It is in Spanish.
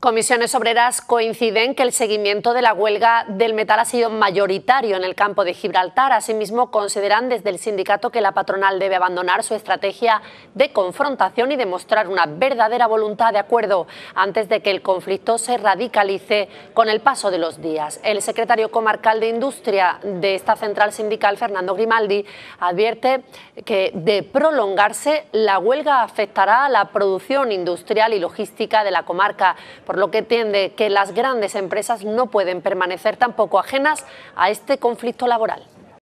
Comisiones Obreras coinciden que el seguimiento de la huelga del metal ha sido mayoritario en el campo de Gibraltar. Asimismo, consideran desde el sindicato que la patronal debe abandonar su estrategia de confrontación y demostrar una verdadera voluntad de acuerdo antes de que el conflicto se radicalice con el paso de los días. El secretario comarcal de Industria de esta central sindical, Fernando Grimaldi, advierte que de prolongarse la huelga afectará a la producción industrial y logística de la comarca por lo que tiende que las grandes empresas no pueden permanecer tampoco ajenas a este conflicto laboral.